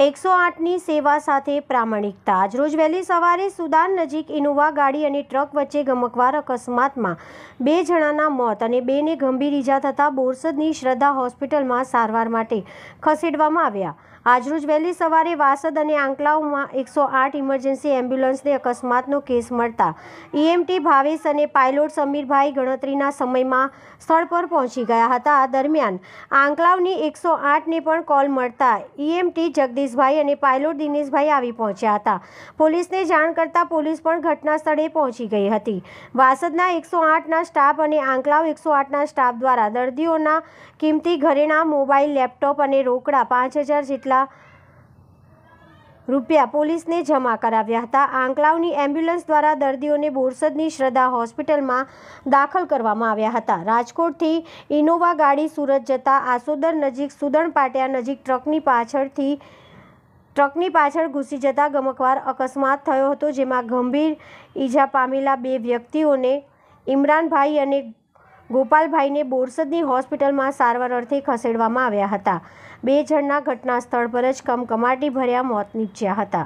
એકસો આઠની સેવા સાથે પ્રામાણિકતા આજરોજ વહેલી સવારે સુદાન નજીક ઇનોવા ગાડી અને ટ્રક વચ્ચે ગમકવાર અકસ્માતમાં બે જણાના મોત અને બેને ગંભીર ઈજા થતા બોરસદની શ્રદ્ધા હોસ્પિટલમાં સારવાર માટે ખસેડવામાં આવ્યા આજરોજ વહેલી સવારે વાસદ અને આંકલાવમાં એકસો આઠ ઇમરજન્સી એમ્બ્યુલન્સને અકસ્માતનો કેસ મળતા ઈએમટી ભાવેશ અને પાયલોટ સમીરભાઈ ગણતરીના સમયમાં સ્થળ પર પહોંચી ગયા હતા દરમિયાન આંકલાવની એકસો આઠને પણ કોલ મળતા ઈએમટી જગદીશ સતીશભાઈ અને પાયલોટ દિનેશભાઈ આવી પહોંચ્યા હતા પોલીસને જાણ કરતાં પોલીસ પણ ઘટના સ્થળે પહોંચી ગઈ હતી વાસદના એકસો આઠના સ્ટાફ અને આંકલાવ એકસો આઠના સ્ટાફ દ્વારા દર્દીઓના કિંમતી ઘરેણા મોબાઈલ લેપટોપ અને રોકડા પાંચ હજાર જેટલા રૂપિયા પોલીસને જમા કરાવ્યા હતા આંકલાવની એમ્બ્યુલન્સ દ્વારા દર્દીઓને બોરસદની શ્રદ્ધા હોસ્પિટલમાં દાખલ કરવામાં આવ્યા હતા રાજકોટથી ઇનોવા ગાડી સુરત જતા આસોદર નજીક સુદણ પાટિયા નજીક ટ્રકની પાછળથી ટ્રકની પાછળ ઘૂસી જતા ગમકવાર અકસ્માત થયો હતો જેમાં ગંભીર ઈજા પામેલા બે વ્યક્તિઓને ઇમરાનભાઈ અને ગોપાલભાઈને બોરસદની હોસ્પિટલમાં સારવાર અર્થે ખસેડવામાં આવ્યા હતા બે જણના ઘટના સ્થળ પર જ કમકમાટી ભર્યા મોત નીપજ્યા હતા